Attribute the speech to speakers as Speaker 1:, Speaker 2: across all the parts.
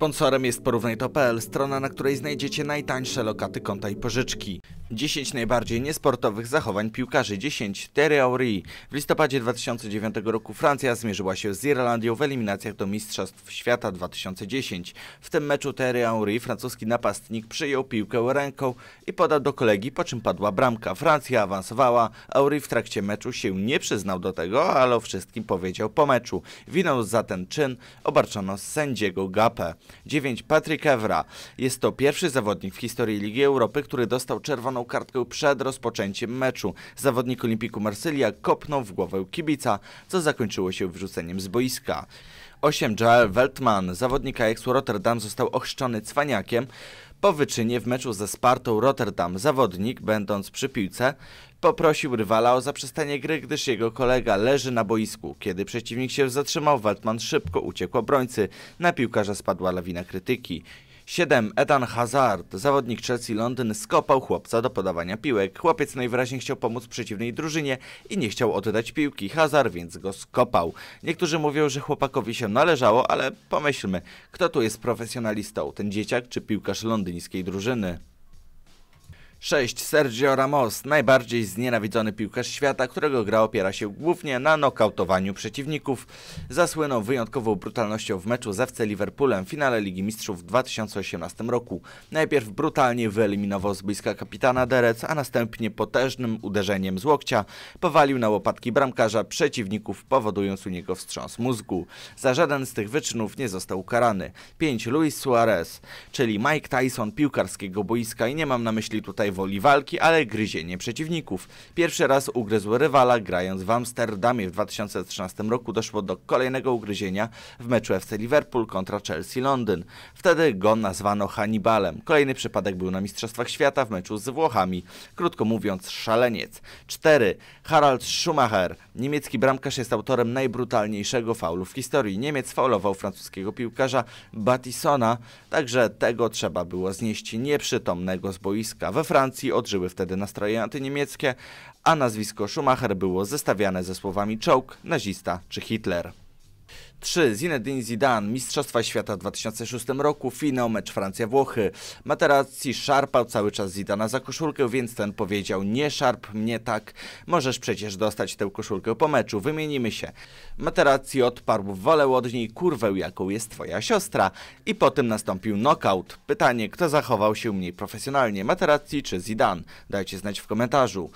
Speaker 1: Sponsorem jest porównaj.pl, strona, na której znajdziecie najtańsze lokaty konta i pożyczki. 10 najbardziej niesportowych zachowań piłkarzy, 10 Terry Aurie. W listopadzie 2009 roku Francja zmierzyła się z Irlandią w eliminacjach do Mistrzostw Świata 2010. W tym meczu Terry Aurie, francuski napastnik, przyjął piłkę ręką i podał do kolegi, po czym padła bramka. Francja awansowała, Aurie w trakcie meczu się nie przyznał do tego, ale o wszystkim powiedział po meczu. Winą za ten czyn obarczono sędziego Gapę. 9. Patryk Evra. Jest to pierwszy zawodnik w historii Ligi Europy, który dostał czerwoną kartkę przed rozpoczęciem meczu. Zawodnik Olimpiku Marsylia kopnął w głowę kibica, co zakończyło się wrzuceniem z boiska. 8. Joel Weltman. Zawodnik Ajaxu Rotterdam został ochrzczony cwaniakiem, po wyczynie w meczu ze Spartą Rotterdam zawodnik, będąc przy piłce, poprosił rywala o zaprzestanie gry, gdyż jego kolega leży na boisku. Kiedy przeciwnik się zatrzymał, Weltman szybko uciekł obrońcy. Na piłkarza spadła lawina krytyki. 7. Ethan Hazard, zawodnik Chelsea Londyn, skopał chłopca do podawania piłek. Chłopiec najwyraźniej chciał pomóc przeciwnej drużynie i nie chciał oddać piłki. Hazard więc go skopał. Niektórzy mówią, że chłopakowi się należało, ale pomyślmy, kto tu jest profesjonalistą, ten dzieciak czy piłkarz londyńskiej drużyny? 6. Sergio Ramos, najbardziej znienawidzony piłkarz świata, którego gra opiera się głównie na nokautowaniu przeciwników. Zasłynął wyjątkową brutalnością w meczu z FC Liverpoolem w finale Ligi Mistrzów w 2018 roku. Najpierw brutalnie wyeliminował z bliska kapitana Derec, a następnie potężnym uderzeniem z łokcia powalił na łopatki bramkarza przeciwników, powodując u niego wstrząs mózgu. Za żaden z tych wyczynów nie został ukarany. 5. Luis Suarez, czyli Mike Tyson piłkarskiego boiska i nie mam na myśli tutaj rodzaj woli walki, ale gryzienie przeciwników. Pierwszy raz ugryzł rywala grając w Amsterdamie w 2013 roku doszło do kolejnego ugryzienia w meczu FC Liverpool kontra Chelsea Londyn. Wtedy go nazwano Hannibalem. Kolejny przypadek był na Mistrzostwach Świata w meczu z Włochami. Krótko mówiąc szaleniec. 4. Harald Schumacher Niemiecki bramkarz jest autorem najbrutalniejszego faulu w historii. Niemiec faulował francuskiego piłkarza Batisona, także tego trzeba było znieść nieprzytomnego z boiska. We Francji odżyły wtedy nastroje antyniemieckie, a nazwisko Schumacher było zestawiane ze słowami czołg, nazista czy Hitler. 3. Zinedine Zidane, Mistrzostwa Świata w 2006 roku, finał, mecz Francja-Włochy. Materazzi szarpał cały czas Zidana za koszulkę, więc ten powiedział, nie szarp mnie tak, możesz przecież dostać tę koszulkę po meczu, wymienimy się. Materazzi odparł, wolę od niej kurwę, jaką jest twoja siostra. I po tym nastąpił knockout. Pytanie, kto zachował się mniej profesjonalnie, Materazzi czy Zidane? Dajcie znać w komentarzu.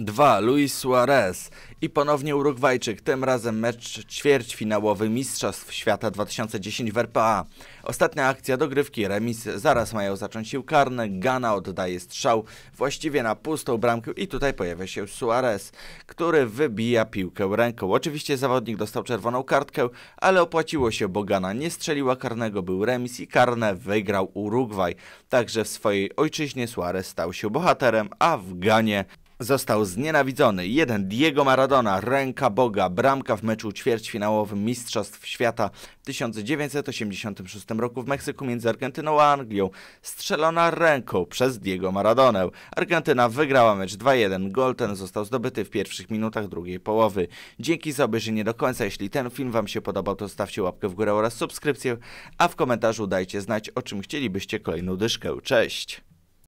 Speaker 1: 2. Luis Suarez i ponownie Urugwajczyk, tym razem mecz ćwierćfinałowy Mistrzostw Świata 2010 w RPA. Ostatnia akcja dogrywki, remis, zaraz mają zacząć sił karne, Gana oddaje strzał właściwie na pustą bramkę i tutaj pojawia się Suarez, który wybija piłkę ręką. Oczywiście zawodnik dostał czerwoną kartkę, ale opłaciło się, bo Gana nie strzeliła karnego, był remis i karne wygrał Urugwaj. Także w swojej ojczyźnie Suarez stał się bohaterem, a w Ganie został znienawidzony. Jeden Diego Maradona, ręka Boga, bramka w meczu ćwierćfinałowym Mistrzostw Świata w 1986 roku w Meksyku między Argentyną a Anglią, strzelona ręką przez Diego Maradonę. Argentyna wygrała mecz 2-1. Gol ten został zdobyty w pierwszych minutach drugiej połowy. Dzięki za obejrzenie do końca. Jeśli ten film Wam się podobał, to stawcie łapkę w górę oraz subskrypcję, a w komentarzu dajcie znać, o czym chcielibyście kolejną dyszkę. Cześć!